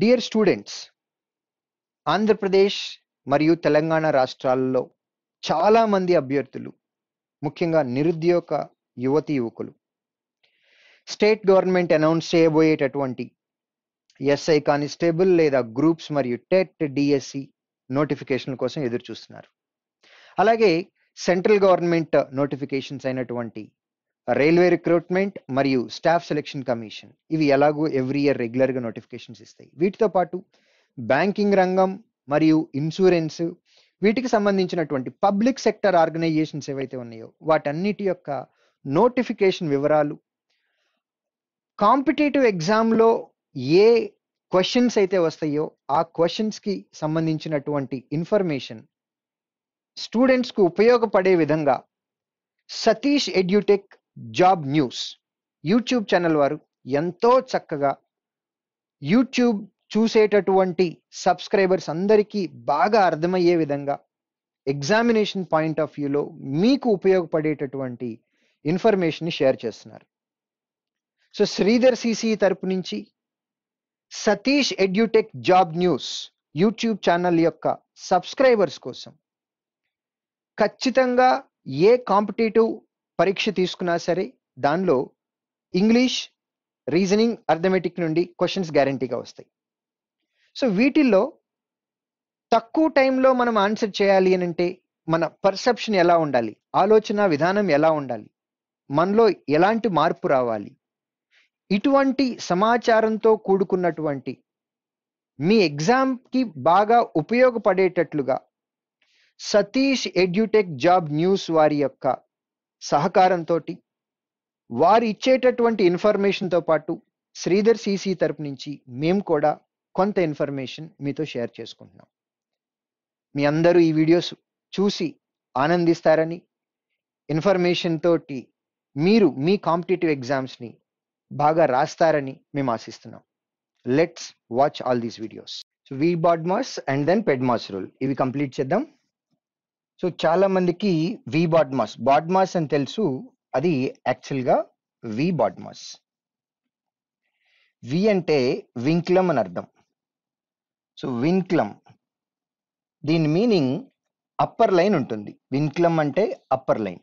Dear students Andhra Pradesh మరియు తెలంగాణ రాష్ట్రాల్లో చాలామంది అభ్యర్థులు ముఖ్యంగా నిరుద్యోగ యువతి యువకులు స్టేట్ గవర్నమెంట్ అనౌన్స్ చేయబోయేటటువంటి ఎస్ఐ కానిస్టేబుల్ లేదా గ్రూప్స్ మరియు టెట్ డిఎస్సి నోటిఫికేషన్ కోసం ఎదురు చూస్తున్నారు అలాగే సెంట్రల్ గవర్నమెంట్ నోటిఫికేషన్స్ అయినటువంటి రైల్వే రిక్రూట్మెంట్ మరియు స్టాఫ్ సెలెక్షన్ కమిషన్ ఇవి ఎలాగో ఎవ్రీ ఇయర్ రెగ్యులర్గా నోటిఫికేషన్స్ ఇస్తాయి వీటితో పాటు బ్యాంకింగ్ రంగం మరియు ఇన్సూరెన్స్ వీటికి సంబంధించినటువంటి పబ్లిక్ సెక్టర్ ఆర్గనైజేషన్స్ ఏవైతే ఉన్నాయో వాటన్నిటి యొక్క నోటిఫికేషన్ వివరాలు కాంపిటేటివ్ ఎగ్జామ్లో ఏ క్వశ్చన్స్ అయితే వస్తాయో ఆ క్వశ్చన్స్కి సంబంధించినటువంటి ఇన్ఫర్మేషన్ స్టూడెంట్స్కు ఉపయోగపడే విధంగా Satish Edutech job news YouTube channel వారు ఎంతో చక్కగా యూట్యూబ్ చూసేటటువంటి సబ్స్క్రైబర్స్ అందరికీ బాగా అర్థమయ్యే విధంగా ఎగ్జామినేషన్ పాయింట్ ఆఫ్ వ్యూలో మీకు ఉపయోగపడేటటువంటి ఇన్ఫర్మేషన్ని షేర్ చేస్తున్నారు సో శ్రీధర్ సిసి తరపు నుంచి Satish Edutech job news YouTube channel యొక్క సబ్స్క్రైబర్స్ కోసం ఖచ్చితంగా ఏ కాంపిటేటివ్ పరీక్ష తీసుకున్నా సరే దానిలో ఇంగ్లీష్ రీజనింగ్ అర్థమెటిక్ నుండి క్వశ్చన్స్ గ్యారంటీగా వస్తాయి సో వీటిల్లో తక్కువ టైంలో మనం ఆన్సర్ చేయాలి అని అంటే మన పర్సెప్షన్ ఎలా ఉండాలి ఆలోచన విధానం ఎలా ఉండాలి మనలో ఎలాంటి మార్పు రావాలి ఇటువంటి సమాచారంతో కూడుకున్నటువంటి మీ ఎగ్జామ్కి బాగా ఉపయోగపడేటట్లుగా సతీష్ ఎడ్యూటెక్ జాబ్ న్యూస్ వారి యొక్క సహకారంతో వారు ఇచ్చేటటువంటి ఇన్ఫర్మేషన్తో పాటు శ్రీధర్ సీసీ తరపు నుంచి మేము కూడా కొంత ఇన్ఫర్మేషన్ మీతో షేర్ చేసుకుంటున్నాం మీ అందరూ ఈ వీడియోస్ చూసి ఆనందిస్తారని ఇన్ఫర్మేషన్ తోటి మీరు మీ కాంపిటేటివ్ ఎగ్జామ్స్ని బాగా రాస్తారని మేము ఆశిస్తున్నాం let's watch all these videos so we BODMAS and then పెడ్మాస్ rule ఇవి కంప్లీట్ చేద్దాం సో చాలా మందికి వి బాడ్మాస్ బాడ్మాస్ అని తెలుసు అది యాక్చువల్గా వి బాడ్మాస్ వి అంటే వింక్లం అని అర్థం సో వింక్లం దీని మీనింగ్ అప్పర్ లైన్ ఉంటుంది వింక్లం అంటే అప్పర్ లైన్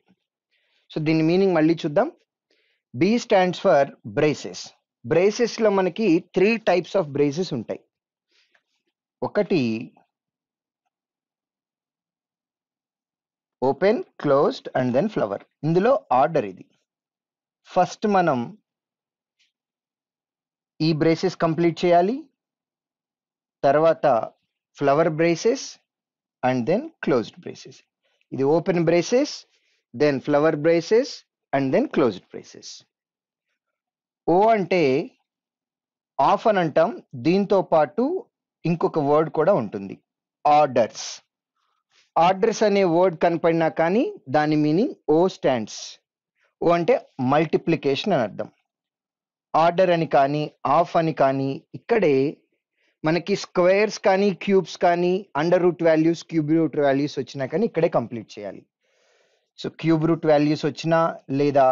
సో దీని మీనింగ్ మళ్ళీ చూద్దాం బి స్టాండ్స్ ఫర్ బ్రేసెస్ బ్రేసెస్లో మనకి త్రీ టైప్స్ ఆఫ్ బ్రేసెస్ ఉంటాయి ఒకటి open closed and then flower ఇందులో ఆర్డర్ ఇది ఫస్ట్ మనం ఈ బ్రేసెస్ కంప్లీట్ చేయాలి తర్వాత flower braces and then closed braces ఇది open braces then flower braces and then closed braces O అంటే ఆఫ్ అని అంటాం దీంతో పాటు ఇంకొక వర్డ్ కూడా ఉంటుంది ఆర్డర్స్ ఆర్డర్స్ అనే వర్డ్ కనపడినా కానీ దాని మీనింగ్ ఓ స్టాండ్స్ ఓ అంటే మల్టిప్లికేషన్ అని అర్థం ఆర్డర్ అని కానీ ఆఫ్ అని కానీ ఇక్కడే మనకి స్క్వేర్స్ కానీ క్యూబ్స్ కానీ under root values cube root values వచ్చినా కానీ ఇక్కడే కంప్లీట్ చేయాలి సో క్యూబ్ రూట్ వాల్యూస్ వచ్చినా లేదా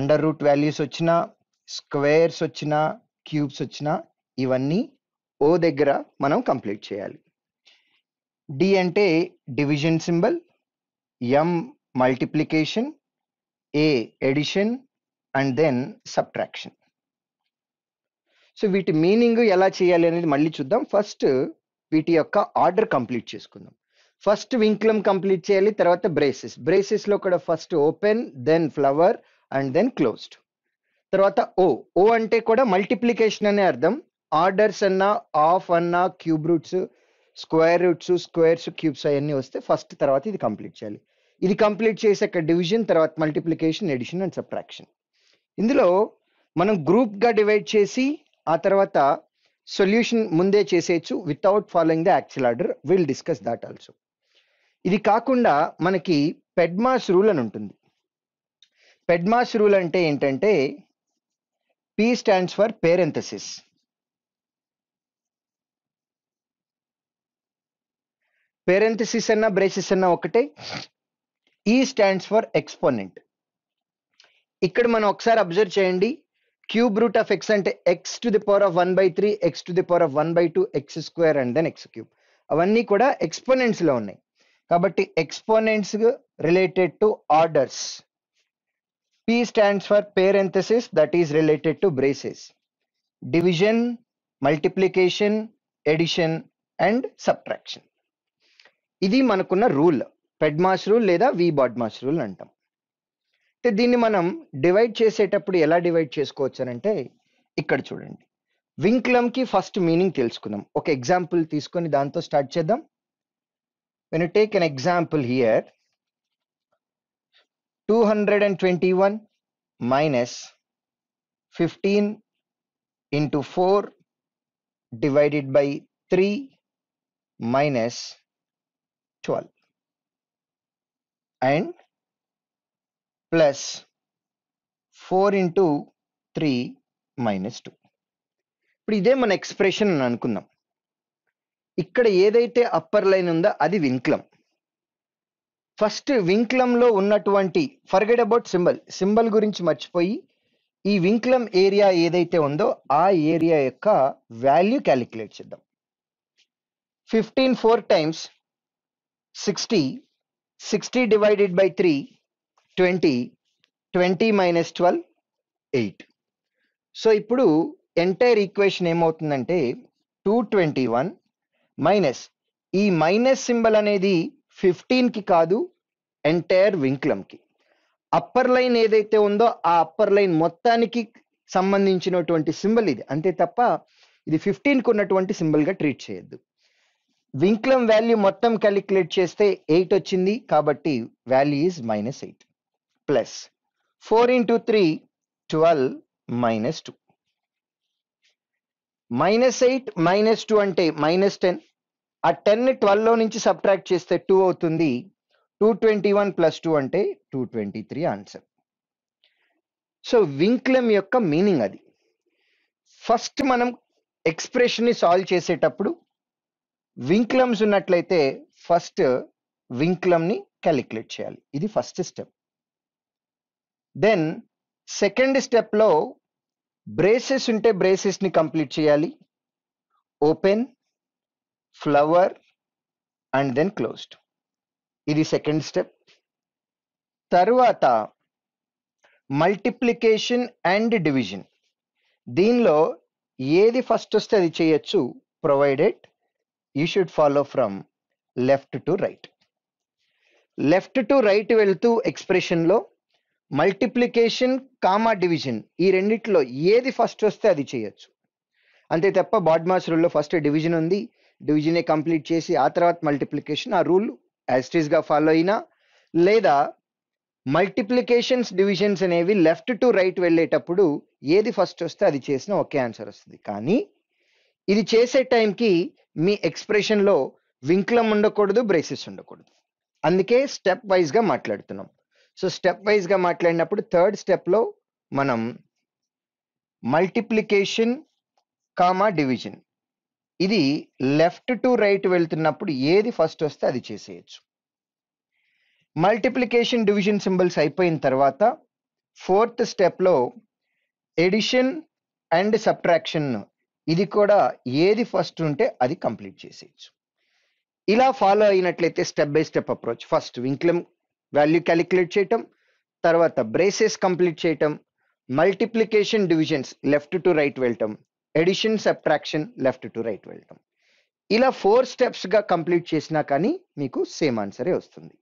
అండర్ రూట్ వాల్యూస్ వచ్చినా స్క్వేర్స్ వచ్చినా క్యూబ్స్ వచ్చినా ఇవన్నీ ఓ దగ్గర మనం కంప్లీట్ చేయాలి డి అంటే division symbol M multiplication A addition and then subtraction so వీటి మీనింగ్ ఎలా చేయాలి అనేది మళ్ళీ చూద్దాం ఫస్ట్ వీటి యొక్క ఆర్డర్ కంప్లీట్ చేసుకుందాం ఫస్ట్ వింక్లం కంప్లీట్ చేయాలి తర్వాత బ్రేసెస్ లో కూడా first open then flower and then closed తర్వాత ఓ ఓ అంటే కూడా మల్టిప్లికేషన్ అనే అర్థం ఆర్డర్స్ అన్నా ఆఫ్ అన్నా cube roots square roots squares cubes అవన్నీ వస్తే ఫస్ట్ తర్వాత ఇది కంప్లీట్ చేయాలి ఇది కంప్లీట్ చేసాక డివిజన్ తర్వాత మల్టిప్లికేషన్ ఎడిషన్ అండ్ సబ్ట్రాక్షన్ ఇందులో మనం గ్రూప్గా డివైడ్ చేసి ఆ తర్వాత సొల్యూషన్ ముందే చేసేయచ్చు without following the actual order will discuss that also ఇది కాకుండా మనకి పెడ్మాస్ రూల్ అని ఉంటుంది పెడ్మాస్ రూల్ అంటే ఏంటంటే P stands for parenthesis parenthesis అన్నా బ్రేసెస్ అన్నా ఒకటే ఈ స్టాండ్స్ ఫర్ ఎక్స్పోనెంట్ ఇక్కడ మనం ఒకసారి అబ్జర్వ్ చేయండి క్యూబ్ రూట్ ఆఫ్ ఎక్స్ అంటే X to the power of one by three X to the power of one by two X square and then X cube అవన్నీ కూడా ఎక్స్పోనెంట్స్లో ఉన్నాయి కాబట్టి exponents related to orders P stands for parenthesis that is related to braces division multiplication addition and subtraction ఇది మనకున్న rule పెడ్మాస్ rule లేదా వి BODMAS rule అంటాం అంటే దీన్ని మనం డివైడ్ చేసేటప్పుడు ఎలా డివైడ్ చేసుకోవచ్చు అని అంటే ఇక్కడ చూడండి వింక్లంకి ఫస్ట్ మీనింగ్ తెలుసుకుందాం ఒక ఎగ్జాంపుల్ తీసుకొని దాంతో స్టార్ట్ చేద్దాం when you take an example here two hundred and twenty one minus fifteen into four divided by three minus 12 and plus 4 into 3 minus two ఇప్పుడు ఇదే మన ఎక్స్ప్రెషన్ అని అనుకుందాం ఇక్కడ ఏదైతే అప్పర్ లైన్ ఉందో అది వింక్లం ఫస్ట్ వింక్లంలో ఉన్నటువంటి ఫర్గెట్ అబౌట్ సింబల్ సింబల్ గురించి మర్చిపోయి ఈ వింక్లం ఏరియా ఏదైతే ఉందో ఆ ఏరియా యొక్క వాల్యూ క్యాలిక్యులేట్ చేద్దాం fifteen four times 60, 60 divided by 3, 20, 20 minus 12, 8. So ఇప్పుడు ఎంటైర్ ఈక్వేషన్ ఏమవుతుందంటే టూ ట్వంటీ వన్ మైనస్ ఈ మైనస్ సింబల్ అనేది ఫిఫ్టీన్కి కాదు ఎంటైర్ వింక్లంకి అప్పర్ లైన్ ఏదైతే ఉందో ఆ అప్పర్ లైన్ మొత్తానికి సంబంధించినటువంటి సింబల్ ఇది అంతే తప్ప ఇది ఫిఫ్టీన్కి ఉన్నటువంటి సింబల్గా ట్రీట్ చేయొద్దు వింక్లం వాల్యూ మొత్తం క్యాలిక్యులేట్ చేస్తే ఎయిట్ వచ్చింది కాబట్టి value is minus eight plus four into three twelve minus two minus eight minus two అంటే మైనస్ టెన్ ఆ టెన్ ట్వెల్వ్లో నుంచి సబ్ట్రాక్ట్ చేస్తే టూ అవుతుంది two twenty one plus two అంటే two twenty three answer so vinculum యొక్క meaning అది first మనం ఎక్స్ప్రెషన్ని సాల్వ్ చేసేటప్పుడు వింక్లమ్స్ ఉన్నట్లయితే ఫస్ట్ వింక్లమ్ని క్యాలిక్యులేట్ చేయాలి ఇది ఫస్ట్ స్టెప్ దెన్ సెకండ్ స్టెప్లో బ్రేసెస్ ఉంటే బ్రేసెస్ని కంప్లీట్ చేయాలి open flower and then closed ఇది సెకండ్ స్టెప్ తరువాత మల్టిప్లికేషన్ అండ్ డివిజన్ దీనిలో ఏది ఫస్ట్ వస్తే అది చేయొచ్చు provided you should follow from left to right left to right వెళ్తూ ఎక్స్ప్రెషన్లో మల్టిప్లికేషన్ కామా డివిజన్ ఈ రెండిట్లో ఏది ఫస్ట్ వస్తే అది చేయొచ్చు అంతే తప్ప మాస్ రూల్లో ఫస్ట్ డివిజన్ ఉంది డివిజనే కంప్లీట్ చేసి ఆ తర్వాత మల్టిప్లికేషన్ ఆ రూల్ యాజ్టీస్గా ఫాలో అయినా లేదా మల్టిప్లికేషన్స్ డివిజన్స్ అనేవి లెఫ్ట్ టు రైట్ వెళ్ళేటప్పుడు ఏది ఫస్ట్ వస్తే అది చేసినా ఒకే ఆన్సర్ వస్తుంది కానీ ఇది చేసే టైంకి మీ ఎక్స్ప్రెషన్లో వింక్లం ఉండకూడదు బ్రేసెస్ ఉండకూడదు అందుకే స్టెప్ వైజ్గా మాట్లాడుతున్నాం సో స్టెప్ వైజ్గా మాట్లాడినప్పుడు థర్డ్ స్టెప్లో మనం మల్టిప్లికేషన్ కామా డివిజన్ ఇది లెఫ్ట్ టు రైట్ వెళ్తున్నప్పుడు ఏది ఫస్ట్ వస్తే అది చేసేయచ్చు మల్టిప్లికేషన్ డివిజన్ సింబల్స్ అయిపోయిన తర్వాత ఫోర్త్ స్టెప్లో ఎడిషన్ అండ్ సబ్ట్రాక్షన్ ఇది కూడా ఏది ఫస్ట్ ఉంటే అది కంప్లీట్ చేసేయచ్చు ఇలా ఫాలో అయినట్లయితే step by step approach first vinculum value calculate చేయటం తర్వాత బ్రేసెస్ కంప్లీట్ చేయటం multiplication divisions left to right వెళ్ళటం addition subtraction left to right వెళ్ళటం ఇలా ఫోర్ స్టెప్స్గా కంప్లీట్ చేసినా కానీ మీకు సేమ్ ఆన్సరే వస్తుంది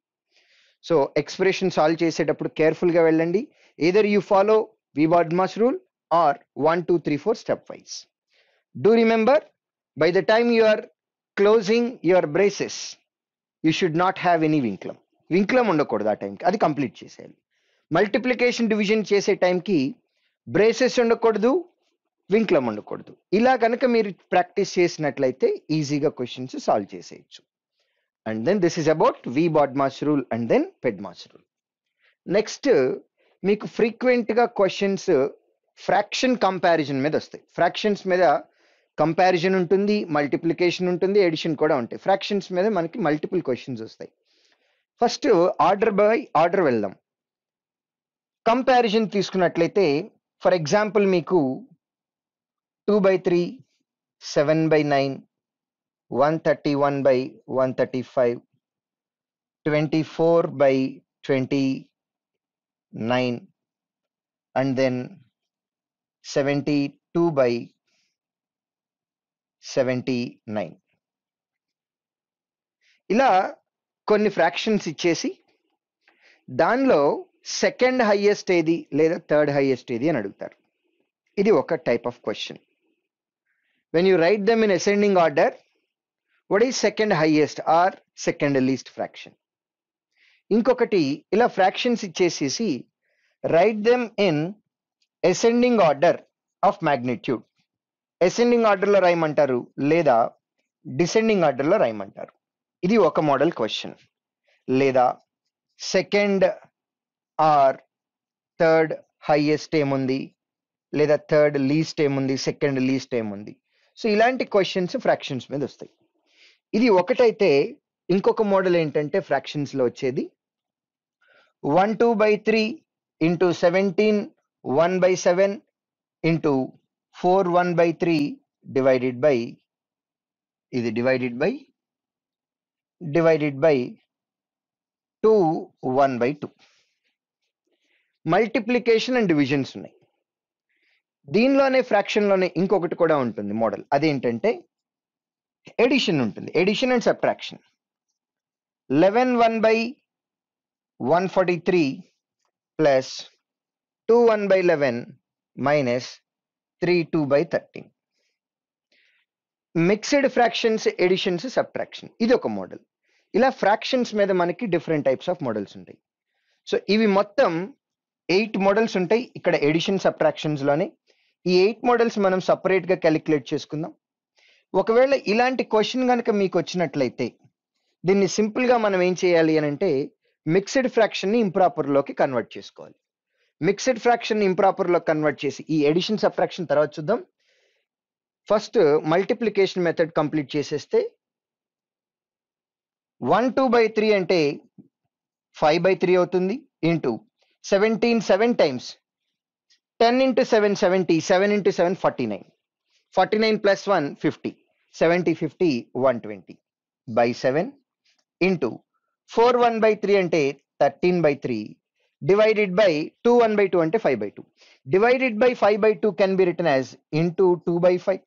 సో ఎక్స్ప్రెషన్ సాల్వ్ చేసేటప్పుడు కేర్ఫుల్గా వెళ్ళండి either you follow the BODMAS rule or one two three four step wise Do remember, by the time you are closing your braces, you should not have any vinculum vinculum ఉండకూడదు ఆ టైంకి అది complete చేసేయాలి multiplication division చేసే టైంకి braces ఉండకూడదు వింక్లం ఉండకూడదు ఇలా కనుక మీరు ప్రాక్టీస్ చేసినట్లయితే ఈజీగా క్వశ్చన్స్ సాల్వ్ చేసేయచ్చు and then this is about the BODMAS rule and then పెడ్మాస్ rule next మీకు ఫ్రీక్వెంట్గా క్వశ్చన్స్ ఫ్రాక్షన్ కంపారిజన్ మీద వస్తాయి ఫ్రాక్షన్స్ మీద కంపారిజన్ ఉంటుంది మల్టిప్లికేషన్ ఉంటుంది ఎడిషన్ కూడా ఉంటాయి ఫ్రాక్షన్స్ మీద మనకి మల్టిపుల్ క్వశ్చన్స్ వస్తాయి ఫస్ట్ ఆర్డర్ బై ఆర్డర్ వెళ్దాం కంపారిజన్ తీసుకున్నట్లయితే ఫర్ ఎగ్జాంపుల్ మీకు two by three seven by nine one thirty one by one thirty five twenty four by twenty nine and then seventy two by seventy nine ఇలా కొన్ని fractions ఇచ్చేసి దానిలో second highest ఏది లేదా third highest ఏది అని అడుగుతారు ఇది ఒక type of question when you write them in ascending order what is second highest or second least fraction ఇంకొకటి ఇలా ఫ్రాక్షన్స్ ఇచ్చేసేసి write them in ascending order of magnitude ascending ఆర్డర్లో రాయమంటారు లేదా డిసెండింగ్ ఆర్డర్లో రాయమంటారు ఇది ఒక మోడల్ క్వశ్చన్ లేదా సెకండ్ ఆర్ థర్డ్ హైయెస్ట్ ఏముంది లేదా థర్డ్ లీస్ట్ ఏముంది సెకండ్ లీస్ట్ ఏముంది సో ఇలాంటి క్వశ్చన్స్ ఫ్రాక్షన్స్ మీద వస్తాయి ఇది ఒకటైతే ఇంకొక మోడల్ ఏంటంటే ఫ్రాక్షన్స్లో వచ్చేది one two by three into seventeen one by seven into four one by three divided by ఇది divided by divided by two one by two multiplication and divisions ఉన్నాయి దీనిలోనే ఫ్రాక్షన్లోనే ఇంకొకటి కూడా ఉంటుంది మోడల్ అదేంటంటే ఎడిషన్ ఉంటుంది addition and subtraction eleven one by one forty three plus two one by eleven minus three two by thirteen mixed fractions additions subtraction ఇది ఒక model ఇలా ఫ్రాక్షన్స్ మీద మనకి డిఫరెంట్ టైప్స్ ఆఫ్ మోడల్స్ ఉంటాయి సో ఇవి మొత్తం ఎయిట్ మోడల్స్ ఉంటాయి ఇక్కడ ఎడిషన్ సబ్ట్రాక్షన్స్లోనే ఈ ఎయిట్ మోడల్స్ మనం సపరేట్గా క్యాలిక్యులేట్ చేసుకుందాం ఒకవేళ ఇలాంటి క్వశ్చన్ కనుక మీకు వచ్చినట్లయితే దీన్ని సింపుల్గా మనం ఏం చేయాలి అని అంటే మిక్స్డ్ ఫ్రాక్షన్ని ఇంప్రాపర్లోకి కన్వర్ట్ చేసుకోవాలి మిక్స్డ్ ఫ్రాక్షన్ ఇంప్రాపర్లో కన్వర్ట్ చేసి ఈ ఎడిషన్ సబ్ట్రాక్షన్ తర్వాత చూద్దాం ఫస్ట్ మల్టిప్లికేషన్ మెథడ్ కంప్లీట్ చేసేస్తే వన్ టూ బై త్రీ అంటే ఫైవ్ బై త్రీ అవుతుంది into seventeen seven times ten into seven seventy seven into seven forty nine forty nine plus one fifty seventy fifty one twenty by seven into four one by three అంటే thirteen by three divided by 2 1 by 2 and 5 by 2 divided by 5 by 2 can be written as into 2 by 5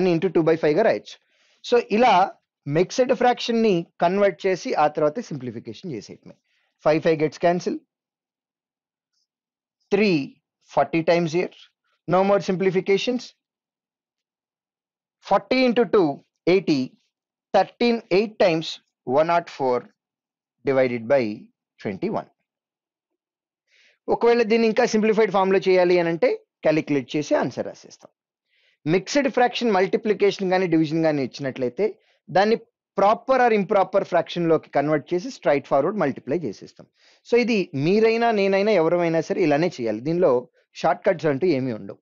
and into 2 by 5 right so ila mixed fraction ni convert chesi aa simplification chesi 5 5 gets cancelled 3 40 times here no more simplifications 40 into 2 80 13 8 times oh four divided by twenty one ఒకవేళ దీన్ని ఇంకా simplified ఫామ్లో చేయాలి అని అంటే calculate చేసి answer రాసేస్తాం mixed fraction multiplication కానీ డివిజన్ కానీ ఇచ్చినట్లయితే దాన్ని ప్రాపర్ ఆర్ ఇంప్రాపర్ ఫ్రాక్షన్లోకి కన్వర్ట్ చేసి స్ట్రైట్ ఫార్వర్డ్ మల్టిప్లై చేసేస్తాం సో ఇది మీరైనా నేనైనా ఎవరైనా సరే ఇలానే చేయాలి దీనిలో షార్ట్ కట్స్ అంటూ ఏమీ ఉండవు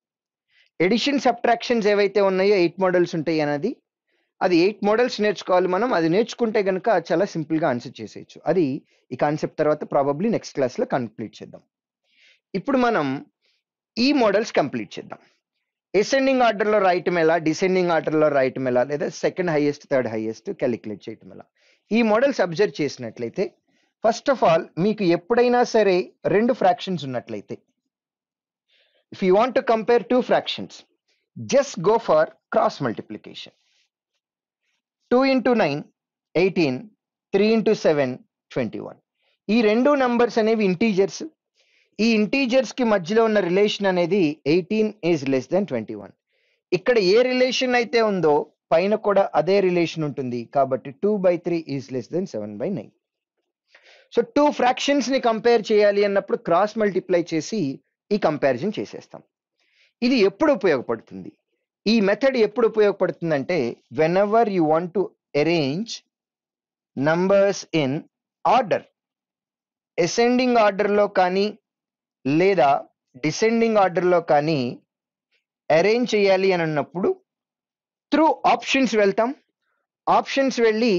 ఎడిషన్ సబ్ట్రాక్షన్స్ ఏవైతే ఉన్నాయో ఎయిట్ మోడల్స్ ఉంటాయి అనేది అది ఎయిట్ మోడల్స్ నేర్చుకోవాలి మనం అది నేర్చుకుంటే కనుక చాలా సింపుల్గా ఆన్సర్ చేసేయచ్చు అది ఈ కాన్సెప్ట్ తర్వాత ప్రాబబ్లీ నెక్స్ట్ క్లాస్లో కంప్లీట్ చేద్దాం ఇప్పుడు మనం ఈ మోడల్స్ కంప్లీట్ చేద్దాం ఎసెండింగ్ ఆర్డర్లో రాయటం ఎలా డిసెండింగ్ ఆర్డర్లో రాయటం ఎలా లేదా second highest third highest calculate చేయటం ఎలా ఈ మోడల్స్ అబ్జర్వ్ చేసినట్లయితే ఫస్ట్ ఆఫ్ ఆల్ మీకు ఎప్పుడైనా సరే రెండు ఫ్రాక్షన్స్ ఉన్నట్లయితే if you want to compare two fractions just go for cross multiplication two into nine eighteen three into seven twenty one ఈ రెండు నంబర్స్ అనేవి ఇంటీజర్స్ ఈ ఇంటీజర్స్కి మధ్యలో ఉన్న రిలేషన్ అనేది eighteen is less than twenty one ఇక్కడ ఏ రిలేషన్ అయితే ఉందో పైన కూడా అదే రిలేషన్ ఉంటుంది కాబట్టి two by three is less than seven by nine so two ఫ్రాక్షన్స్ని కంపేర్ చేయాలి అన్నప్పుడు క్రాస్ మల్టిప్లై చేసి ఈ కంపారిజన్ చేసేస్తాం ఇది ఎప్పుడు ఉపయోగపడుతుంది ఈ మెథడ్ ఎప్పుడు ఉపయోగపడుతుందంటే whenever you want to arrange numbers in order ascending ఆర్డర్లో కానీ లేదా డిసెండింగ్ ఆర్డర్లో కానీ అరేంజ్ చేయాలి అని అన్నప్పుడు త్రూ ఆప్షన్స్ వెళ్తాం ఆప్షన్స్ వెళ్ళి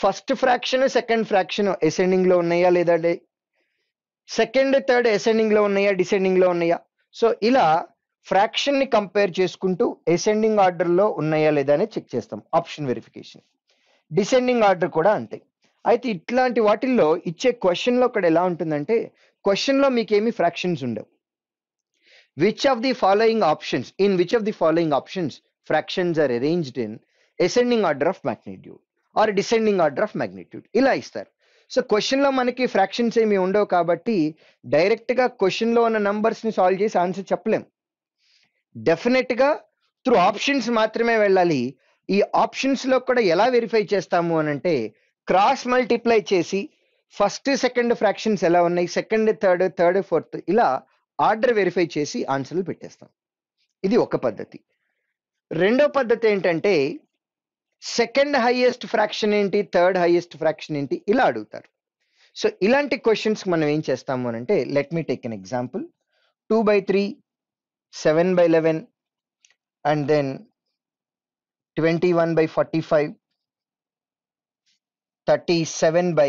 ఫస్ట్ ఫ్రాక్షన్ సెకండ్ ఫ్రాక్షన్ ఎసెండింగ్లో ఉన్నాయా లేదా సెకండ్ థర్డ్ ఎసెండింగ్లో ఉన్నాయా డిసెండింగ్లో ఉన్నాయా సో ఇలా ఫ్రాక్షన్ని కంపేర్ చేసుకుంటూ ఎసెండింగ్ ఆర్డర్లో ఉన్నాయా లేదా అని చెక్ చేస్తాం ఆప్షన్ వెరిఫికేషన్ డిసెండింగ్ ఆర్డర్ కూడా అంతే అయితే ఇట్లాంటి వాటిల్లో ఇచ్చే క్వశ్చన్లో ఇక్కడ ఎలా ఉంటుందంటే క్వశ్చన్లో మీకేమి ఫ్రాక్షన్స్ ఉండవు which of the following options in which of the following options fractions are arranged in ascending order of magnitude or descending order of magnitude ఇలా ఇస్తారు సో క్వశ్చన్లో మనకి ఫ్రాక్షన్స్ ఏమి ఉండవు కాబట్టి డైరెక్ట్గా క్వశ్చన్లో ఉన్న నంబర్స్ని సాల్వ్ చేసి ఆన్సర్ చెప్పలేము డెఫినెట్గా త్రూ ఆప్షన్స్ మాత్రమే వెళ్ళాలి ఈ ఆప్షన్స్లో కూడా ఎలా వెరిఫై చేస్తాము అని అంటే క్రాస్ మల్టిప్లై చేసి ఫస్ట్ సెకండ్ ఫ్రాక్షన్స్ ఎలా ఉన్నాయి సెకండ్ థర్డ్ థర్డ్ ఫోర్త్ ఇలా ఆర్డర్ వెరిఫై చేసి ఆన్సర్లు పెట్టేస్తాం ఇది ఒక పద్ధతి రెండో పద్ధతి ఏంటంటే సెకండ్ హైయెస్ట్ ఫ్రాక్షన్ ఏంటి థర్డ్ హైయెస్ట్ ఫ్రాక్షన్ ఏంటి ఇలా అడుగుతారు సో ఇలాంటి క్వశ్చన్స్ మనం ఏం చేస్తాము అని అంటే let me take an example two by three 7 by 11 and then 21 by 45 37 by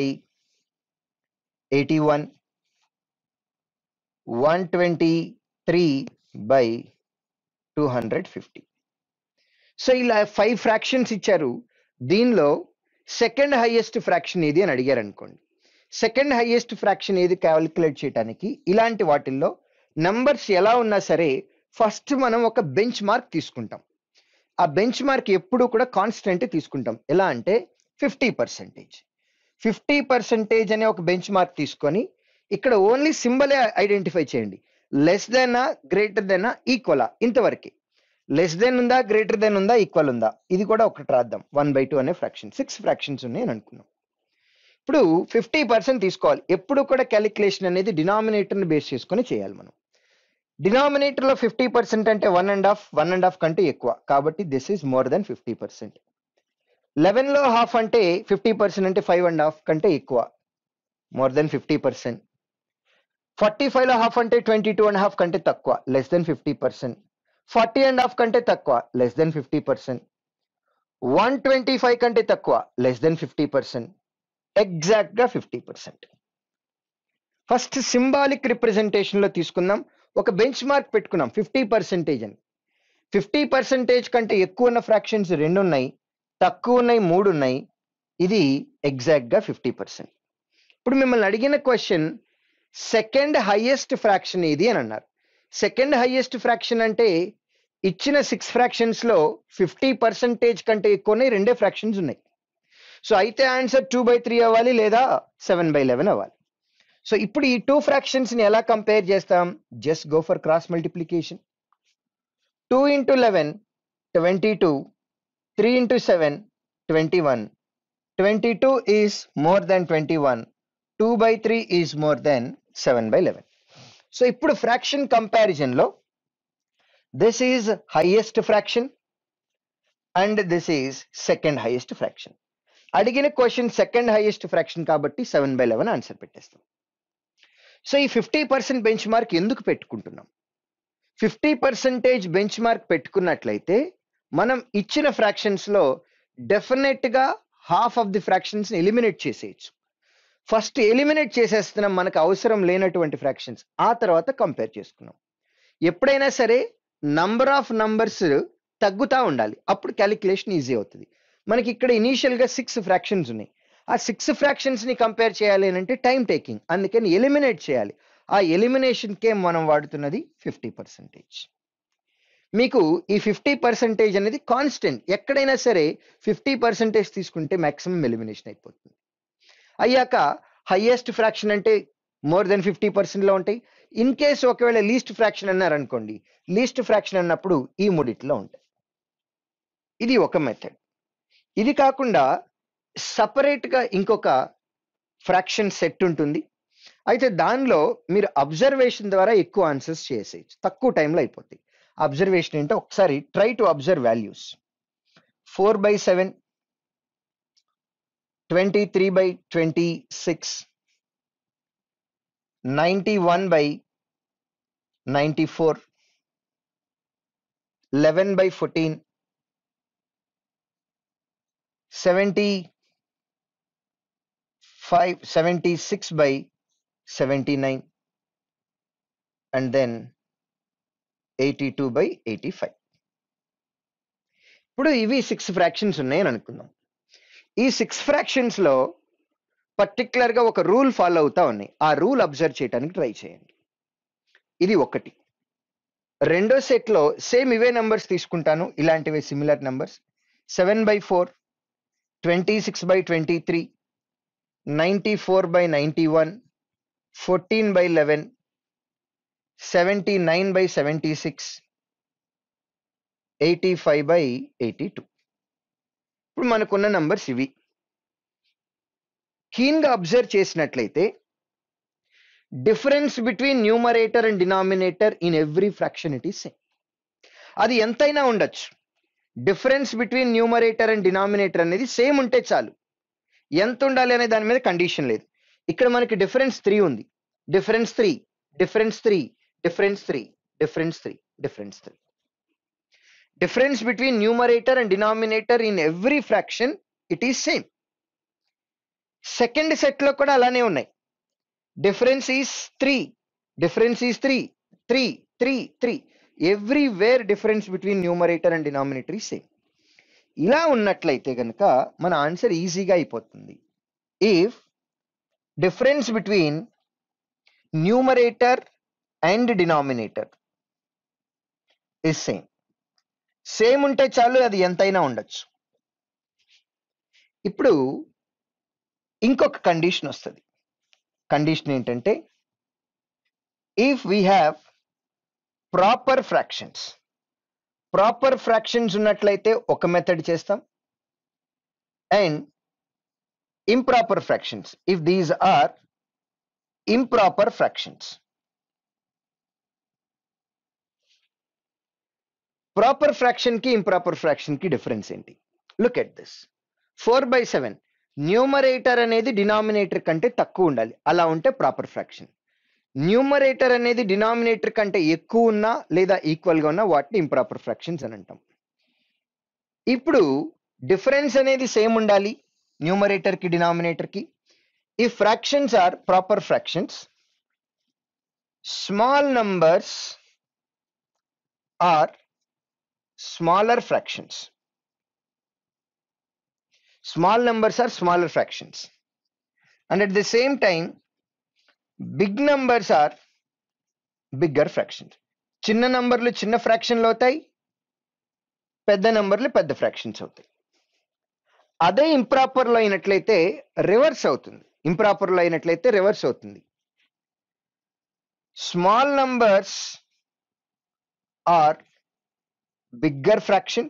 81 123 by two hundred fifty so ఇలా ఫైవ్ ఫ్రాక్షన్స్ ఇచ్చారు దీనిలో సెకండ్ హైయెస్ట్ ఫ్రాక్షన్ ఏది అని అడిగారు అనుకోండి సెకండ్ హైయెస్ట్ ఫ్రాక్షన్ ఏది క్యాల్కులేట్ చేయడానికి ఇలాంటి వాటిల్లో నంబర్స్ ఎలా ఉన్నా సరే ఫస్ట్ మనం ఒక బెంచ్ మార్క్ తీసుకుంటాం ఆ బెంచ్ మార్క్ ఎప్పుడు కూడా కాన్స్టెంట్ తీసుకుంటాం ఎలా అంటే ఫిఫ్టీ పర్సెంటేజ్ ఫిఫ్టీ పర్సెంటేజ్ అనే ఒక బెంచ్ మార్క్ తీసుకొని ఇక్కడ ఓన్లీ సింబలే ఐడెంటిఫై చేయండి లెస్ దెనా గ్రేటర్ దెనా ఈక్వలా ఇంతవరకే లెస్ దెన్ ఉందా గ్రేటర్ దెన్ ఉందా ఈక్వల్ ఉందా ఇది కూడా ఒకటి రాద్దాం వన్ బై టూ అనే ఫ్రాక్షన్ సిక్స్ ఫ్రాక్షన్స్ ఉన్నాయని అనుకున్నాం ఇప్పుడు ఫిఫ్టీ పర్సెంట్ తీసుకోవాలి ఎప్పుడు కూడా క్యాలిక్యులేషన్ అనేది డినామినేటర్ని బేస్ చేసుకొని చేయాలి మనం డినామినేటర్లో ఫిఫ్టీ పర్సెంట్ అంటే one and half one and half కంటే ఎక్కువ కాబట్టి this is more than fifty percent లెవెన్లో హాఫ్ అంటే ఫిఫ్టీ పర్సెంట్ అంటే ఫైవ్ అండ్ హాఫ్ కంటే ఎక్కువ more than fifty percent forty ఫైవ్లో హాఫ్ అంటే ట్వంటీ టూ అండ్ హాఫ్ కంటే తక్కువ less than fifty percent forty and half కంటే తక్కువ less than fifty percent one twenty five కంటే తక్కువ లెస్ దెన్ ఫిఫ్టీ పర్సెంట్ ఎగ్జాక్ట్గా ఫిఫ్టీ పర్సెంట్ ఫస్ట్ సింబాలిక్ రిప్రజెంటేషన్లో తీసుకుందాం ఒక బెంచ్ మార్క్ పెట్టుకున్నాం ఫిఫ్టీ పర్సెంటేజ్ అని ఫిఫ్టీ పర్సెంటేజ్ కంటే ఎక్కువ ఉన్న ఫ్రాక్షన్స్ రెండు ఉన్నాయి తక్కువ ఉన్నాయి మూడు ఉన్నాయి ఇది ఎగ్జాక్ట్గా ఫిఫ్టీ పర్సెంట్ ఇప్పుడు మిమ్మల్ని అడిగిన క్వశ్చన్ సెకండ్ హైయెస్ట్ ఫ్రాక్షన్ ఇది అని అన్నారు సెకండ్ హైయెస్ట్ ఫ్రాక్షన్ అంటే ఇచ్చిన సిక్స్ ఫ్రాక్షన్స్లో ఫిఫ్టీ పర్సెంటేజ్ కంటే ఎక్కువ ఉన్నాయి రెండే ఫ్రాక్షన్స్ ఉన్నాయి సో అయితే ఆన్సర్ టూ బై త్రీ అవ్వాలి లేదా సెవెన్ బై లెవెన్ అవ్వాలి So, if you two fractions in Ella compare, just, just go for cross multiplication. 2 into 11, 22. 3 into 7, 21. 22 is more than 21. 2 by 3 is more than 7 by 11. So, if you fraction comparison, lo, this is highest fraction and this is second highest fraction. Adigina question second highest fraction ka 7 by 11 answer. Pittestam. So ఈ fifty percent benchmark ఎందుకు పెట్టుకుంటున్నాం fifty percentage bench mark పెట్టుకున్నట్లయితే మనం ఇచ్చిన ఫ్రాక్షన్స్లో డెఫినెట్గా half of the ఫ్రాక్షన్స్ని eliminate చేసేయచ్చు ఫస్ట్ ఎలిమినేట్ చేసేస్తున్నాం మనకు అవసరం లేనటువంటి ఫ్రాక్షన్స్ ఆ తర్వాత కంపేర్ చేసుకున్నాం ఎప్పుడైనా సరే నంబర్ ఆఫ్ నంబర్స్ తగ్గుతూ ఉండాలి అప్పుడు క్యాలిక్యులేషన్ ఈజీ అవుతుంది మనకి ఇక్కడ ఇనీషియల్గా సిక్స్ ఫ్రాక్షన్స్ ఉన్నాయి ఆ సిక్స్ ఫ్రాక్షన్స్ని కంపేర్ చేయాలి అంటే టైం టేకింగ్ అందుకని ఎలిమినేట్ చేయాలి ఆ ఎలిమినేషన్కే మనం వాడుతున్నది ఫిఫ్టీ పర్సెంటేజ్ మీకు ఈ ఫిఫ్టీ పర్సెంటేజ్ అనేది కాన్స్టెంట్ ఎక్కడైనా సరే ఫిఫ్టీ పర్సెంటేజ్ తీసుకుంటే మ్యాక్సిమం ఎలిమినేషన్ అయిపోతుంది అయ్యాక హయ్యెస్ట్ ఫ్రాక్షన్ అంటే మోర్ దెన్ ఫిఫ్టీ పర్సెంట్లో ఉంటాయి ఇన్ కేస్ ఒకవేళ లీస్ట్ ఫ్రాక్షన్ అన్నారనుకోండి లీస్ట్ ఫ్రాక్షన్ అన్నప్పుడు ఈ మూడిట్లో ఉంటాయి ఇది ఒక మెథడ్ ఇది కాకుండా సపరేట్గా ఇంకొక ఫ్రాక్షన్ సెట్ ఉంటుంది అయితే దానిలో మీరు అబ్జర్వేషన్ ద్వారా ఎక్కువ ఆన్సర్స్ చేసేయచ్చు తక్కువ టైంలో అయిపోతాయి అబ్జర్వేషన్ ఏంటో ఒకసారి try to observe values four by seven twenty three by twenty six ninety one by ninety four eleven by fourteen seventy 5 76 by 79 and then 82 by 85 ఇప్పుడు ఇవి సిక్స్ ఫ్రాక్షన్స్ ఉన్నాయని అనుకుందాం ఈ సిక్స్ ఫ్రాక్షన్స్లో పర్టిక్యులర్గా ఒక రూల్ ఫాలో అవుతా ఉన్నాయి ఆ రూల్ అబ్జర్వ్ చేయడానికి ట్రై చేయండి ఇది ఒకటి రెండో సెట్లో సేమ్ ఇవే నెంబర్స్ తీసుకుంటాను ఇలాంటివే similar numbers seven by four twenty six by twenty three ninety ninety four by one fourteen by eleven seventy nine by seventy six eighty five by eighty two ఇప్పుడు మనకున్న నంబర్స్ ఇవి కీన్గా observe చేసినట్లయితే difference between numerator and denominator in every fraction it is same అది ఎంతైనా ఉండొచ్చు difference between numerator and denominator అనేది same ఉంటే చాలు ఎంత ఉండాలి అనే దాని మీద కండిషన్ లేదు ఇక్కడ మనకి డిఫరెన్స్ త్రీ ఉంది difference three difference three difference three difference three difference three difference between numerator and denominator in every fraction it is same second సెట్లో కూడా అలానే ఉన్నాయి difference is three difference is three three three three everywhere difference between numerator and denominator is same ఇలా ఉన్నట్లయితే కనుక మన answer ఈజీగా అయిపోతుంది if difference between numerator and denominator is same same ఉంటే చాలు అది ఎంతైనా ఉండొచ్చు ఇప్పుడు ఇంకొక కండిషన్ వస్తుంది కండిషన్ ఏంటంటే if we have proper fractions proper fractions ఉన్నట్లయితే ఒక మెథడ్ చేస్తాం and improper fractions if these are improper fractions proper fraction కి ఇంప్రాపర్ ఫ్రాక్షన్ కి డిఫరెన్స్ ఏంటి look at this four by seven numerator అనేది డినామినేటర్ కంటే తక్కువ ఉండాలి అలా ఉంటే proper fraction numerator and the denominator kante ekkuna leda equal gona what improper fractions anantam. Ipudu difference and the same undali numerator ki denominator ki. If fractions are proper fractions, small numbers are smaller fractions. Small numbers are smaller fractions. And at the same time, big numbers are bigger fractions చిన్న నంబర్లు చిన్న ఫ్రాక్షన్లు అవుతాయి పెద్ద నంబర్లు పెద్ద fractions అవుతాయి అదే ఇంప్రాపర్లో అయినట్లయితే రివర్స్ అవుతుంది ఇంప్రాపర్లో అయినట్లయితే రివర్స్ అవుతుంది small numbers are bigger fraction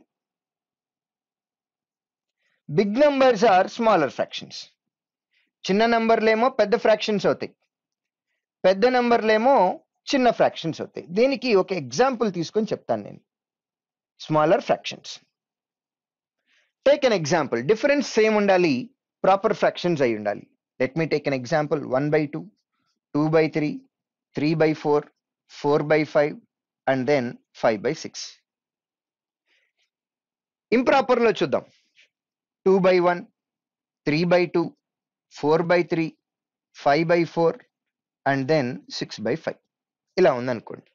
big numbers are smaller fractions చిన్న నంబర్లేమో పెద్ద ఫ్రాక్షన్స్ అవుతాయి పెద్ద నెంబర్లేమో చిన్న ఫ్రాక్షన్స్ అవుతాయి దీనికి ఒక ఎగ్జాంపుల్ తీసుకొని చెప్తాను నేను smaller fractions take an example difference same ఉండాలి ప్రాపర్ ఫ్రాక్షన్స్ అయి ఉండాలి let me take an example one by two two by three three by four four by five and then five by six ఇంప్రాపర్లో చూద్దాం two by one three by two four by three five by four and then six by five ఇలా ఉందనుకోండి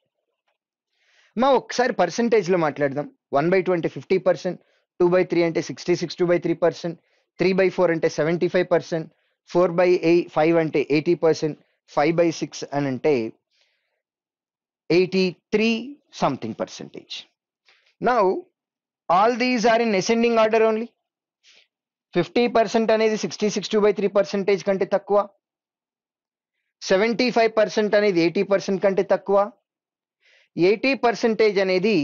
మా ఒకసారి పర్సంటేజ్లో మాట్లాడదాం one by two అంటే fifty percent two by three అంటే sixty six two by three percent three by four అంటే seventy five percent four by ఎయి ఫైవ్ అంటే eighty percent five by six అని అంటే eighty three something percentage now all these are in ascending order only fifty percent అనేది sixty six two by three percentage కంటే తక్కువ seventy five percent అనేది eighty percent కంటే తక్కువ eighty percentage అనేది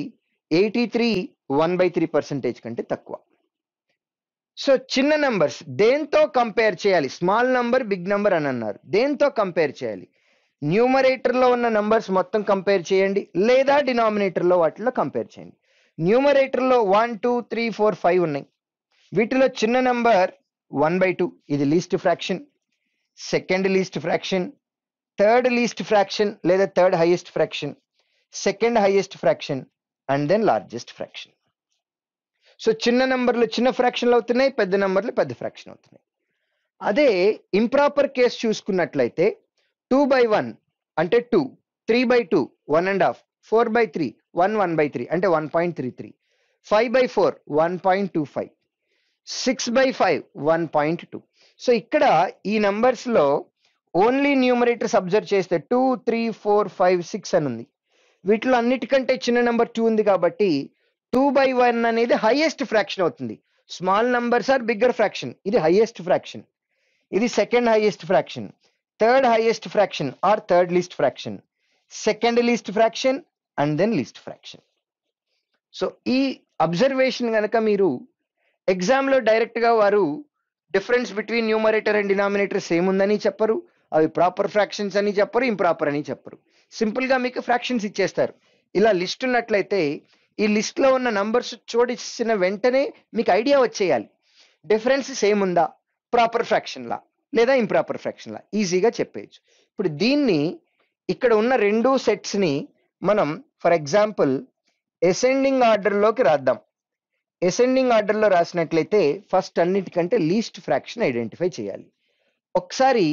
eighty three one by three percentage కంటే తక్కువ so చిన్న నంబర్స్ దేంతో కంపేర్ చేయాలి స్మాల్ నంబర్ బిగ్ నంబర్ అని అన్నారు దేంతో కంపేర్ చేయాలి న్యూమరేటర్లో ఉన్న నంబర్స్ మొత్తం కంపేర్ చేయండి లేదా డినామినేటర్లో వాటిలో కంపేర్ చేయండి న్యూమరేటర్లో one two three four five ఉన్నాయి వీటిలో చిన్న నంబర్ వన్ బై టూ ఇది least fraction second least fraction third least fraction లేదా third highest fraction second highest fraction and then largest fraction so చిన్న నంబర్లు చిన్న ఫ్రాక్షన్లు అవుతున్నాయి పెద్ద నంబర్లు పెద్ద ఫ్రాక్షన్ అవుతున్నాయి అదే ఇంప్రాపర్ కేస్ చూసుకున్నట్లయితే టూ బై వన్ అంటే two three by two one and half four by three one one by three అంటే one point three three five by four one point two five six by five one point two so ఇక్కడ ఈ నంబర్స్లో only numerators observe చేస్తే two three four five six అని ఉంది వీటిలో అన్నిటికంటే చిన్న నెంబర్ టూ ఉంది కాబట్టి టూ బై వన్ అనేది హైయెస్ట్ ఫ్రాక్షన్ అవుతుంది small numbers are bigger fraction ఇది హైయెస్ట్ ఫ్రాక్షన్ ఇది second highest fraction third highest fraction are third least fraction second least fraction and then least fraction so ఈ observation కనుక మీరు ఎగ్జామ్లో డైరెక్ట్గా వారు difference between numerator and denominator same ఉందని చెప్పరు అవి ప్రాపర్ ఫ్రాక్షన్స్ అని చెప్పరు ఇంప్రాపర్ అని చెప్పరు సింపుల్గా మీకు ఫ్రాక్షన్స్ ఇచ్చేస్తారు ఇలా లిస్ట్ ఉన్నట్లయితే ఈ లిస్ట్లో ఉన్న నంబర్స్ చూడించిన వెంటనే మీకు ఐడియా వచ్చేయాలి డిఫరెన్స్ సేమ్ ఉందా ప్రాపర్ ఫ్రాక్షన్లా లేదా ఇంప్రాపర్ ఫ్రాక్షన్లా ఈజీగా చెప్పేయచ్చు ఇప్పుడు దీన్ని ఇక్కడ ఉన్న రెండు సెట్స్ని మనం ఫర్ ఎగ్జాంపుల్ ఎసెండింగ్ ఆర్డర్లోకి రాద్దాం ఎసెండింగ్ ఆర్డర్లో రాసినట్లయితే ఫస్ట్ అన్నిటికంటే లీస్ట్ ఫ్రాక్షన్ ఐడెంటిఫై చేయాలి ఒకసారి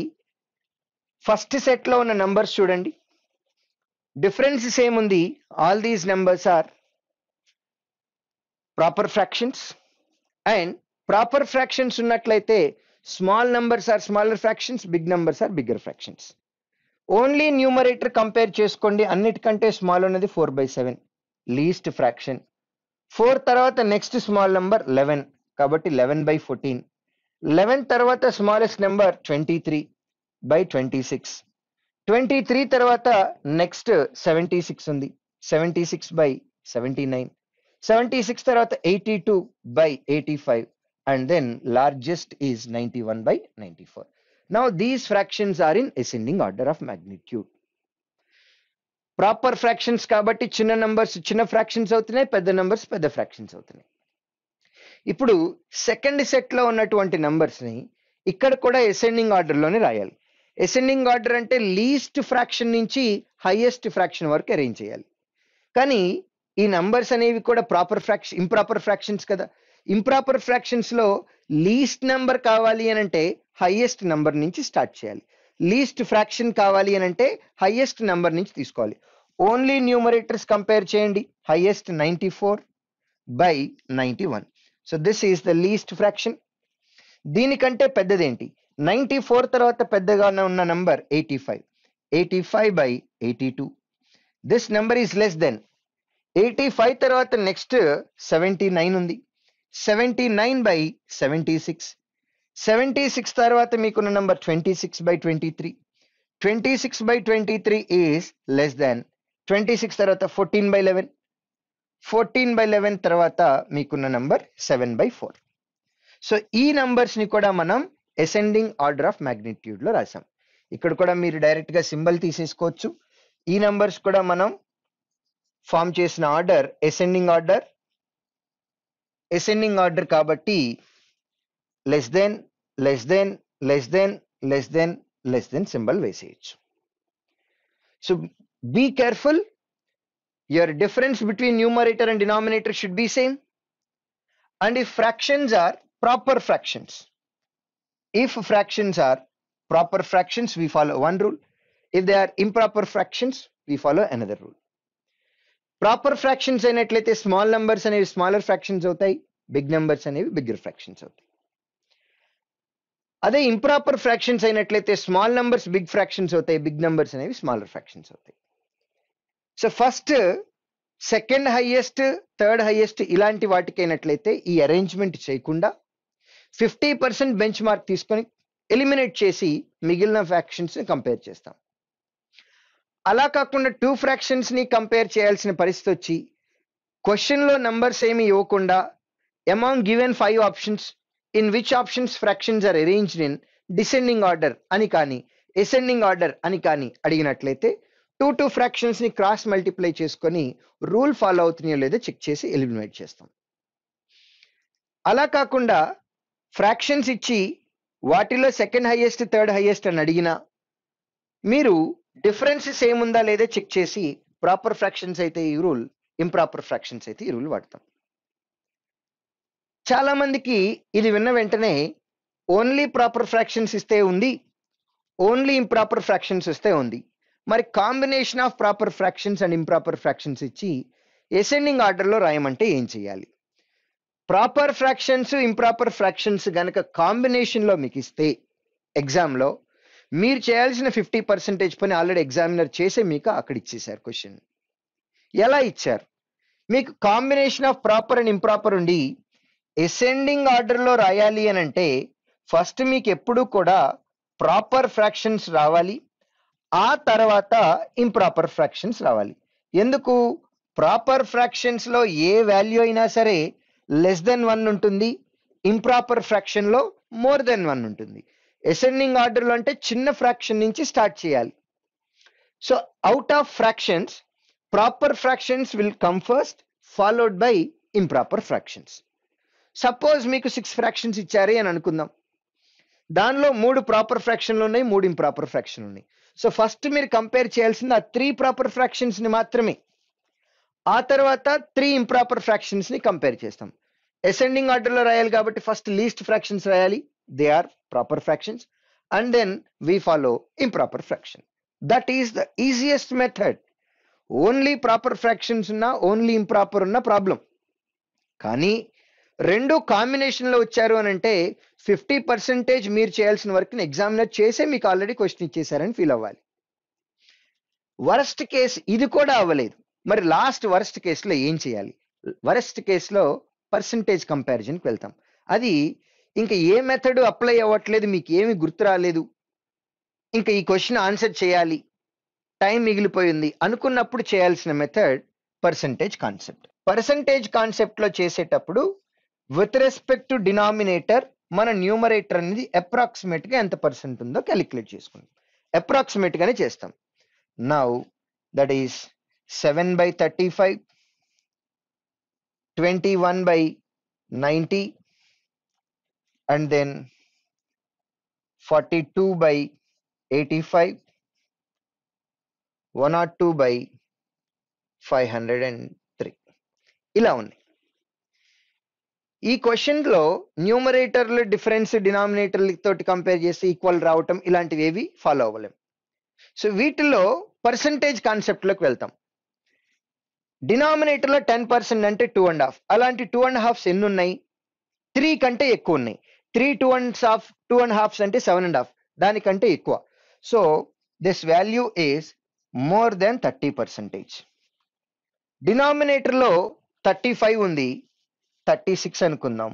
ఫస్ట్ సెట్లో ఉన్న నెంబర్స్ చూడండి డిఫరెన్స్ సేమ్ ఉంది all these numbers are proper fractions and proper fractions ఉన్నట్లయితే small numbers are smaller fractions big numbers are bigger fractions only numerator compare చేసుకోండి అన్నిటికంటే స్మాల్ ఉన్నది four by seven least fraction four తర్వాత next small number eleven కాబట్టి eleven by fourteen eleven తర్వాత smallest number twenty three by 26. 23 తర్వాత next 76 ఉంది. 76 by 79. 76 తర్వాత 82 by 85. And then largest is 91 by 94. Now these fractions are in ascending order of magnitude. Proper fractions kabati china numbers china fractions outhine, pedha numbers pedha fractions outhine. Ippudu second set lo 20 numbers ni, ikkada koda ascending order lo ni ascending order అంటే least fraction నుంచి highest fraction వరకు arrange చేయాలి కానీ ఈ numbers అనేవి కూడా proper fraction improper fractions కదా improper ఫ్రాక్షన్స్లో లీస్ట్ నెంబర్ కావాలి అని అంటే హైయెస్ట్ నెంబర్ నుంచి స్టార్ట్ చేయాలి లీస్ట్ ఫ్రాక్షన్ కావాలి అని అంటే హైయెస్ట్ నెంబర్ నుంచి తీసుకోవాలి ఓన్లీ న్యూమరేటర్స్ కంపేర్ చేయండి highest ninety four by ninety one so this is the least fraction దీనికంటే పెద్దదేంటి నైంటీ ఫోర్ తర్వాత పెద్దగా ఉన్న number eighty five eighty five by eighty two this number is less than eighty five తర్వాత next seventy nine ఉంది seventy nine by seventy six seventy six తర్వాత మీకున్న number twenty six by twenty three twenty six by twenty three is less than twenty six తర్వాత fourteen by eleven fourteen by eleven తర్వాత మీకున్న number seven by four so ఈ నంబర్స్ని కూడా మనం ascending order of magnitude lo rasam ikkada kuda meer direct ga symbol teeseskochu ee numbers kuda manam form chesina order ascending order ascending order kabatti less than less than less than less than less than symbol vesechu so be careful your difference between numerator and denominator should be same and if fractions are proper fractions if fractions are proper fractions, we follow one rule. If they are improper fractions, we follow another rule. Proper fractions and at least small numbers and smaller fractions of big numbers and bigger fractions of are they improper fractions in atlete small numbers, big fractions of big numbers and smaller fractions of So first, second highest, third highest, Ilanti Vatican atlete, e arrangement chaikunda, fifty percent benchmark తీసుకొని eliminate చేసి మిగిలిన ఫ్యాక్షన్స్ని compare చేస్తాం అలా కాకుండా two ఫ్రాక్షన్స్ని compare చేయాల్సిన పరిస్థితి వచ్చి క్వశ్చన్లో నంబర్స్ ఏమి ఇవ్వకుండా among given five options in which options fractions are arranged in descending order అని కానీ ఎసెండింగ్ ఆర్డర్ అని కానీ అడిగినట్లయితే టూ టూ ఫ్రాక్షన్స్ని క్రాస్ మల్టిప్లై చేసుకొని రూల్ ఫాలో అవుతున్నాయో లేదో చెక్ చేసి ఎలిమినేట్ చేస్తాం అలా కాకుండా ఫ్రాక్షన్స్ ఇచ్చి వాటిలో సెకండ్ హైయెస్ట్ థర్డ్ హైయెస్ట్ అని అడిగినా మీరు డిఫరెన్సెస్ ఏముందా లేదా చెక్ చేసి ప్రాపర్ ఫ్రాక్షన్స్ అయితే ఈ రూల్ ఇంప్రాపర్ ఫ్రాక్షన్స్ అయితే ఈ రూల్ వాడతాం చాలామందికి ఇది విన్న వెంటనే ఓన్లీ ప్రాపర్ ఫ్రాక్షన్స్ ఇస్తే ఉంది ఓన్లీ ఇంప్రాపర్ ఫ్రాక్షన్స్ ఇస్తే ఉంది మరి combination of proper fractions and improper fractions ఇచ్చి ఎసెండింగ్ ఆర్డర్లో రాయమంటే ఏం చేయాలి ప్రాపర్ ఫ్రాక్షన్స్ ఇంప్రాపర్ ఫ్రాక్షన్స్ కనుక కాంబినేషన్లో మీకు ఇస్తే ఎగ్జామ్లో మీరు చేయాల్సిన ఫిఫ్టీ పర్సెంటేజ్ పని ఆల్రెడీ ఎగ్జామినర్ చేసే మీకు అక్కడ ఇచ్చేసారు క్వశ్చన్ ఎలా ఇచ్చారు మీకు combination of proper and improper ఉండి ఎసెండింగ్ ఆర్డర్లో రాయాలి అని అంటే ఫస్ట్ మీకు ఎప్పుడూ కూడా ప్రాపర్ ఫ్రాక్షన్స్ రావాలి ఆ తర్వాత ఇంప్రాపర్ ఫ్రాక్షన్స్ రావాలి ఎందుకు ప్రాపర్ ఫ్రాక్షన్స్లో ఏ వాల్యూ అయినా సరే లెస్ దెన్ వన్ ఉంటుంది ఇంప్రాపర్ ఫ్రాక్షన్లో మోర్ దెన్ వన్ ఉంటుంది ఎసెండింగ్ ఆర్డర్లు అంటే చిన్న ఫ్రాక్షన్ నుంచి స్టార్ట్ చేయాలి so out of fractions proper fractions will come first followed by improper fractions suppose మీకు సిక్స్ ఫ్రాక్షన్స్ ఇచ్చారు అని అనుకుందాం దానిలో మూడు ప్రాపర్ ఫ్రాక్షన్లు ఉన్నాయి మూడు ఇంప్రాపర్ ఫ్రాక్షన్లు ఉన్నాయి సో ఫస్ట్ మీరు కంపేర్ చేయాల్సింది ఆ త్రీ ప్రాపర్ ఫ్రాక్షన్స్ని మాత్రమే ఆ తర్వాత త్రీ ఇంప్రాపర్ ఫ్రాక్షన్స్ ని కంపేర్ చేస్తాం అసెండింగ్ ఆర్డర్లో రాయాలి కాబట్టి ఫస్ట్ లీస్ట్ ఫ్రాక్షన్స్ రాయాలి they are proper fractions and then we follow improper fraction that is the easiest method only proper fractions ఉన్న ఓన్లీ ఇంప్రాపర్ ఉన్న ప్రాబ్లం కానీ రెండు కాంబినేషన్లో వచ్చారు అని అంటే ఫిఫ్టీ పర్సెంటేజ్ మీరు చేయాల్సిన వర్క్ని ఎగ్జామినర్ చేసే మీకు ఆల్రెడీ క్వశ్చన్ ఇచ్చేసారని ఫీల్ అవ్వాలి వరస్ట్ కేస్ ఇది కూడా అవ్వలేదు మరి లాస్ట్ వరస్ట్ కేసులో ఏం చేయాలి వరస్ట్ కేసులో పర్సంటేజ్ కంపారిజన్కి వెళ్తాం అది ఇంకా ఏ మెథడ్ అప్లై అవ్వట్లేదు మీకు ఏమి గుర్తు రాలేదు ఇంకా ఈ క్వశ్చన్ ఆన్సర్ చేయాలి టైం మిగిలిపోయింది అనుకున్నప్పుడు చేయాల్సిన మెథడ్ పర్సంటేజ్ కాన్సెప్ట్ పర్సంటేజ్ కాన్సెప్ట్లో చేసేటప్పుడు విత్ రెస్పెక్ట్ టు డినామినేటర్ మన న్యూమరేటర్ అనేది అప్రాక్సిమేట్గా ఎంత పర్సెంట్ ఉందో క్యాలిక్యులేట్ చేసుకుంటాం అప్రాక్సిమేట్గానే చేస్తాం now that is 7/35 21/ 90 and then 42/ 85 102/ 503 ఇలా ఉంది ఈ क्वेश्चन లో న్యూమరేటర్ల డిఫరెన్స్ డినామినేటర్ల తోటి కంపేర్ చేసి ఈక్వల్ రావటం లాంటివేవి ఫాలో అవలెం సో వీటిల్లో परसेंटेज కాన్సెప్ట్ లకు వెళ్తాం డినామినేటర్లో టెన్ పర్సెంట్ అంటే టూ అండ్ హాఫ్ అలాంటి టూ అండ్ హాఫ్స్ ఎన్ని ఉన్నాయి త్రీ కంటే ఎక్కువ ఉన్నాయి three two and half two and halves అంటే సెవెన్ అండ్ హాఫ్ దానికంటే ఎక్కువ so this value is more than thirty percentage డినామినేటర్లో థర్టీ ఫైవ్ ఉంది థర్టీ సిక్స్ అనుకుందాం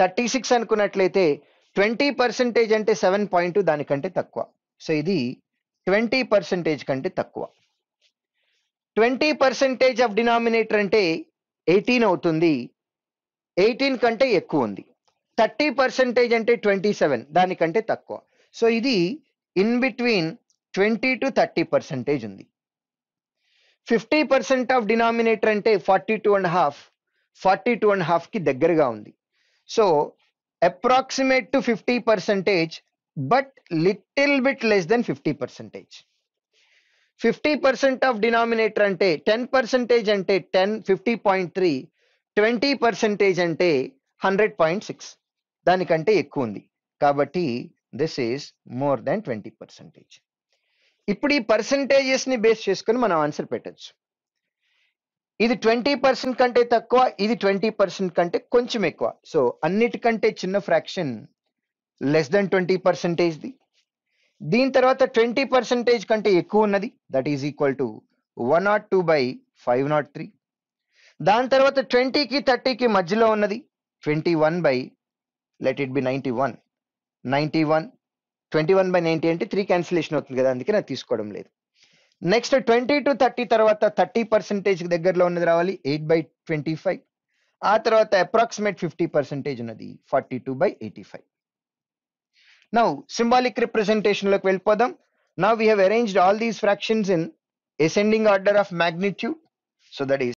థర్టీ సిక్స్ అనుకున్నట్లయితే ట్వంటీ పర్సెంటేజ్ అంటే సెవెన్ పాయింట్ దానికంటే తక్కువ సో ఇది ట్వంటీ పర్సెంటేజ్ కంటే తక్కువ ట్వంటీ పర్సెంటేజ్ ఆఫ్ డినామినేటర్ అంటే ఎయిటీన్ అవుతుంది ఎయిటీన్ కంటే ఎక్కువ ఉంది థర్టీ పర్సెంటేజ్ అంటే ట్వంటీ సెవెన్ దానికంటే తక్కువ సో ఇది in between twenty to thirty percentage ఉంది ఫిఫ్టీ పర్సెంట్ ఆఫ్ డినామినేటర్ అంటే forty two and half forty two and హాఫ్కి దగ్గరగా ఉంది so approximate to fifty percentage but little bit less than fifty percentage fifty percent of denominator అంటే ten percentage అంటే ten fifty point three twenty percentage అంటే hundred point six దానికంటే ఎక్కువ ఉంది కాబట్టి this is more than twenty percentage ఇప్పుడు ఈ పర్సంటేజెస్ని base చేసుకొని మనం ఆన్సర్ పెట్టచ్చు ఇది ట్వంటీ పర్సెంట్ కంటే తక్కువ ఇది ట్వంటీ పర్సెంట్ కంటే కొంచెం ఎక్కువ సో అన్నిటికంటే చిన్న ఫ్రాక్షన్ లెస్ దెన్ ట్వంటీ పర్సెంటేజ్ది దీని తర్వాత ట్వంటీ పర్సెంటేజ్ కంటే ఎక్కువ ఉన్నది that is equal to one not two by five not three దాని తర్వాత ట్వంటీకి థర్టీకి మధ్యలో ఉన్నది twenty one by let it be ninety one ninety one twenty one by ninety అంటే త్రీ క్యాన్సిలేషన్ అవుతుంది కదా అందుకే నాకు తీసుకోవడం లేదు నెక్స్ట్ ట్వంటీ టు థర్టీ తర్వాత థర్టీ పర్సెంటేజ్ దగ్గరలో ఉన్నది రావాలి ఎయిట్ బై ట్వంటీ ఫైవ్ ఆ తర్వాత అప్రాక్సిమేట్ ఫిఫ్టీ పర్సెంటేజ్ ఉన్నది forty two by eighty five Now, symbolic representation like Velpadam. Now we have arranged all these fractions in ascending order of magnitude. So that is